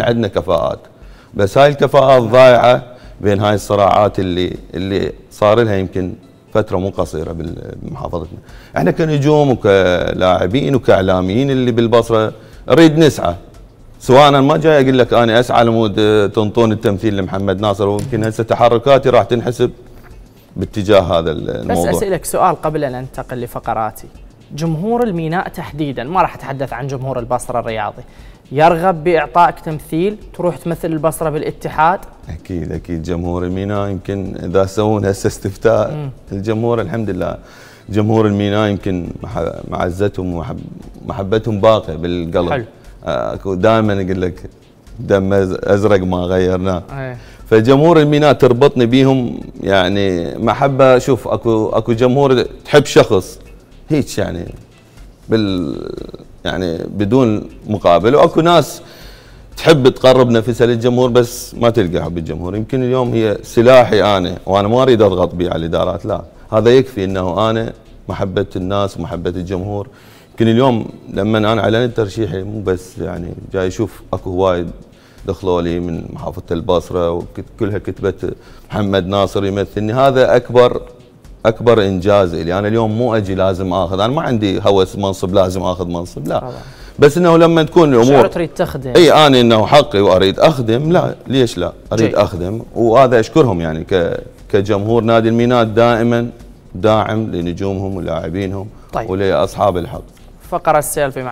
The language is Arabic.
عندنا كفاءات بس هاي الكفاءات ضايعه بين هاي الصراعات اللي اللي صار لها يمكن فتره مو قصيره بمحافظتنا احنا كنجوم وكلاعبين وكاعلاميين اللي بالبصره نريد نسعى سواء انا ما جاي اقول لك انا اسعى لمود تنطون التمثيل لمحمد ناصر ويمكن هسه تحركاتي راح تنحسب باتجاه هذا الموضوع بس اسالك سؤال قبل ان انتقل لفقراتي جمهور الميناء تحديدا ما راح اتحدث عن جمهور البصره الرياضي يرغب باعطائك تمثيل تروح تمثل البصره بالاتحاد اكيد اكيد جمهور الميناء يمكن اذا سوون هسه استفتاء الجمهور الحمد لله جمهور الميناء يمكن معزتهم ومحبتهم باقيه بالقلب حلو اكو دائما اقول لك دم ازرق ما غيرناه إيه. فجمهور الميناء تربطني بيهم يعني محبه شوف اكو اكو جمهور تحب شخص هيك يعني بال يعني بدون مقابل واكو ناس تحب تقرب نفسها للجمهور بس ما تلقى حب الجمهور يمكن اليوم هي سلاحي انا وانا ما اريد اضغط به على الادارات لا هذا يكفي انه انا محبه الناس ومحبه الجمهور يمكن اليوم لما انا اعلنت ترشيحي مو بس يعني جاي اشوف اكو هواي دخلوا لي من محافظه البصره وكلها كتبت محمد ناصر يمثلني هذا اكبر اكبر انجاز لي انا اليوم مو اجي لازم اخذ انا ما عندي هوس منصب لازم اخذ منصب لا طبعا. بس انه لما تكون الامور تريد تخدم اي انا انه حقي واريد اخدم لا ليش لا اريد جي. اخدم وهذا اشكرهم يعني ك كجمهور نادي الميناد دائما داعم لنجومهم ولاعبينهم طيب. ولاصحاب الحق فقره السيلفي مع